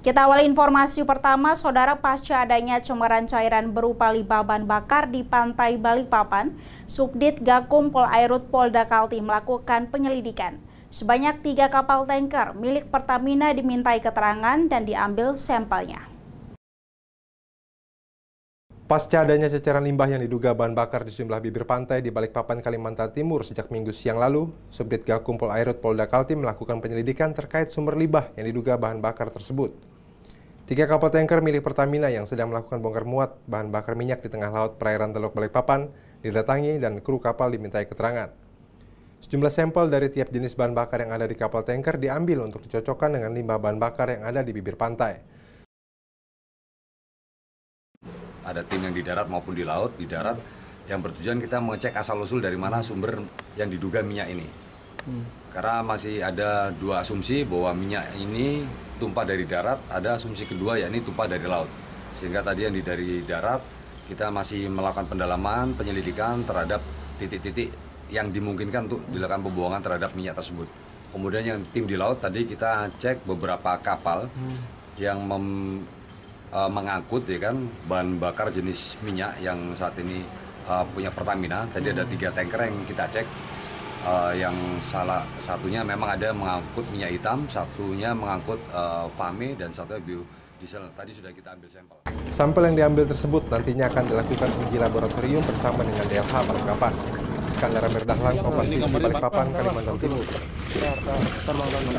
Kita awali informasi pertama, saudara pasca adanya cemaran cairan berupa limbah bahan bakar di pantai Balikpapan, Subdit Gakum Polairut Polda Kalti melakukan penyelidikan. Sebanyak tiga kapal tanker milik Pertamina dimintai keterangan dan diambil sampelnya. Pasca adanya ceceran limbah yang diduga bahan bakar di sejumlah bibir pantai di Balikpapan, Kalimantan Timur sejak minggu siang lalu, Subdit Gakum Polairut Polda Kaltim melakukan penyelidikan terkait sumber limbah yang diduga bahan bakar tersebut. Tiga kapal tanker milik Pertamina yang sedang melakukan bongkar muat bahan bakar minyak di tengah laut perairan Teluk Balikpapan didatangi dan kru kapal dimintai keterangan. Sejumlah sampel dari tiap jenis bahan bakar yang ada di kapal tanker diambil untuk dicocokkan dengan limbah bahan bakar yang ada di bibir pantai. Ada tim yang di darat maupun di laut, di darat yang bertujuan kita mengecek asal-usul dari mana sumber yang diduga minyak ini. Karena masih ada dua asumsi bahwa minyak ini tumpah dari darat, ada asumsi kedua yakni tumpah dari laut. Sehingga tadi yang di dari darat kita masih melakukan pendalaman, penyelidikan terhadap titik-titik yang dimungkinkan untuk dilakukan pembuangan terhadap minyak tersebut. Kemudian yang tim di laut tadi kita cek beberapa kapal hmm. yang mem, e, mengangkut ya kan bahan bakar jenis minyak yang saat ini uh, punya Pertamina. Tadi hmm. ada tiga tanker yang kita cek uh, yang salah satunya memang ada mengangkut minyak hitam, satunya mengangkut uh, eh, fame dan bio biodiesel. Tadi sudah kita ambil sampel. Sampel yang diambil tersebut nantinya akan dilakukan uji laboratorium bersama dengan DLH Balikpapan. Skandar Merdahlan, Kompas TV, Balikpapan, Kalimantan Timur.